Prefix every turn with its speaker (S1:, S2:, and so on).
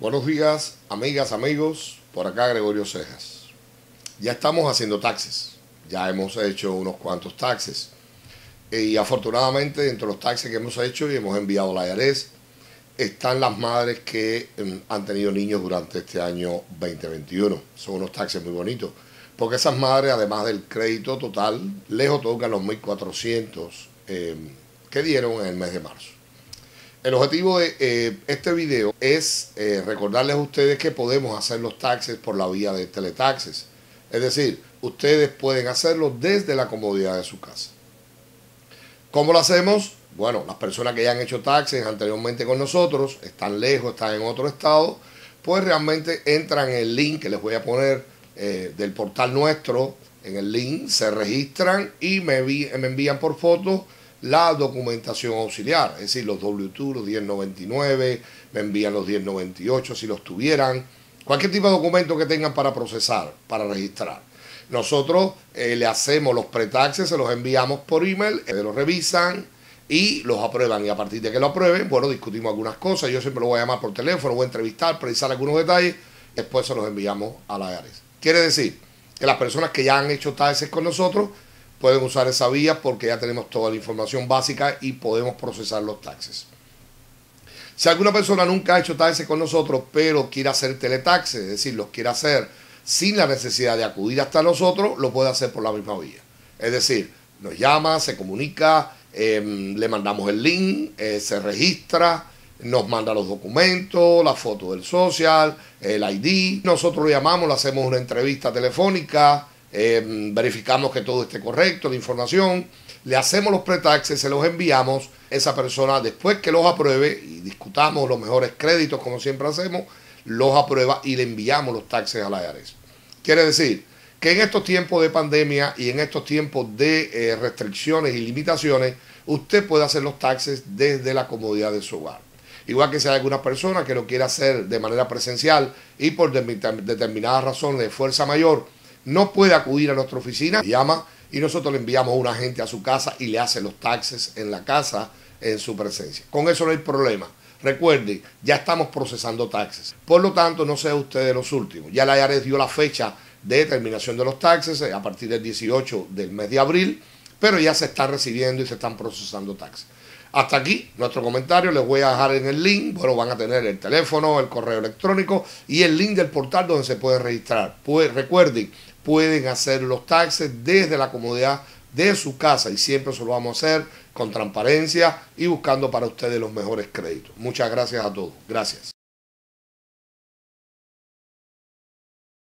S1: Buenos días, amigas, amigos. Por acá Gregorio Cejas. Ya estamos haciendo taxes. Ya hemos hecho unos cuantos taxes. Y afortunadamente, dentro de los taxes que hemos hecho y hemos enviado a la IARES, están las madres que em, han tenido niños durante este año 2021. Son unos taxes muy bonitos. Porque esas madres, además del crédito total, lejos tocan los 1.400 em, que dieron en el mes de marzo. El objetivo de eh, este video es eh, recordarles a ustedes que podemos hacer los taxes por la vía de teletaxes. Es decir, ustedes pueden hacerlo desde la comodidad de su casa. ¿Cómo lo hacemos? Bueno, las personas que ya han hecho taxes anteriormente con nosotros, están lejos, están en otro estado, pues realmente entran en el link que les voy a poner eh, del portal nuestro, en el link, se registran y me, envían por foto la documentación auxiliar, es decir, los W2, los 1099, me envían los 1098 si los tuvieran, cualquier tipo de documento que tengan para procesar, para registrar. Nosotros eh, le hacemos los pretaxes, se los enviamos por email, eh, se los revisan y los aprueban. Y a partir de que lo aprueben, bueno, discutimos algunas cosas. Yo siempre lo voy a llamar por teléfono, voy a entrevistar, precisar algunos detalles. Después se los enviamos a la e ARES. Quiere decir que las personas que ya han hecho taxes con nosotros pueden usar esa vía porque ya tenemos toda la información básica y podemos procesar los taxes. Si alguna persona nunca ha hecho taxes con nosotros, pero quiere hacer teletaxes, es decir, los quiere hacer sin la necesidad de acudir hasta nosotros, lo puede hacer por la misma vía. Es decir, nos llama, se comunica, em, le mandamos el link, eh, se registra, nos manda los documentos, la foto del social, el ID. Nosotros lo llamamos, le hacemos una entrevista telefónica, eh, verificamos que todo esté correcto, la información, le hacemos los pretaxes, se los enviamos, esa persona después que los apruebe y discutamos los mejores créditos como siempre hacemos, los aprueba y le enviamos los taxes a la IARES. E quiere decir que en estos tiempos de pandemia y en estos tiempos de eh, restricciones y limitaciones, usted puede hacer los taxes desde la comodidad de su hogar. Igual que si hay alguna persona que lo quiera hacer de manera presencial y por determinadas razones de fuerza mayor, no puede acudir a nuestra oficina, llama y nosotros le enviamos un agente a su casa y le hace los taxes en la casa en su presencia. Con eso no hay problema. Recuerde, ya estamos procesando taxes. Por lo tanto, no sea usted de los últimos. Ya la IARES e dio la fecha de terminación de los taxes eh, a partir del 18 del mes de abril, pero ya se está recibiendo y se están procesando taxes. Hasta aquí nuestro comentario, les voy a dejar en el link, bueno, van a tener el teléfono, el correo electrónico y el link del portal donde se puede registrar. Pues recuerden, pueden hacer los taxes desde la comodidad de su casa y siempre eso lo vamos a hacer con transparencia y buscando para ustedes los mejores créditos. Muchas gracias a todos. Gracias.